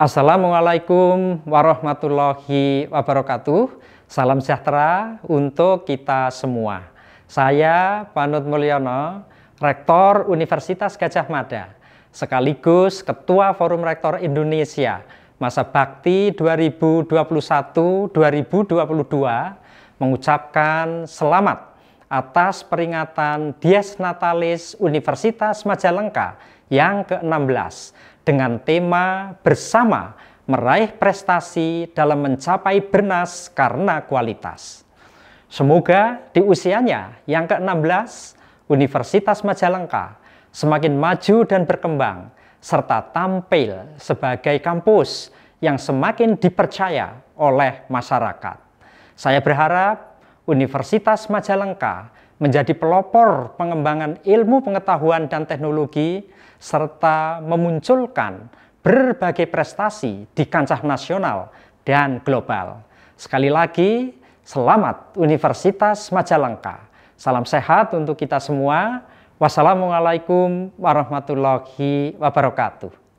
Assalamualaikum warahmatullahi wabarakatuh. Salam sejahtera untuk kita semua. Saya Panut Mulyono, Rektor Universitas Gajah Mada, sekaligus Ketua Forum Rektor Indonesia masa bakti 2021-2022 mengucapkan selamat atas peringatan Dies Natalis Universitas Majalengka yang ke-16 dengan tema bersama meraih prestasi dalam mencapai bernas karena kualitas. Semoga di usianya yang ke-16, Universitas Majalengka semakin maju dan berkembang, serta tampil sebagai kampus yang semakin dipercaya oleh masyarakat. Saya berharap Universitas Majalengka menjadi pelopor pengembangan ilmu pengetahuan dan teknologi, serta memunculkan berbagai prestasi di kancah nasional dan global. Sekali lagi, selamat Universitas Majalengka. Salam sehat untuk kita semua. Wassalamualaikum warahmatullahi wabarakatuh.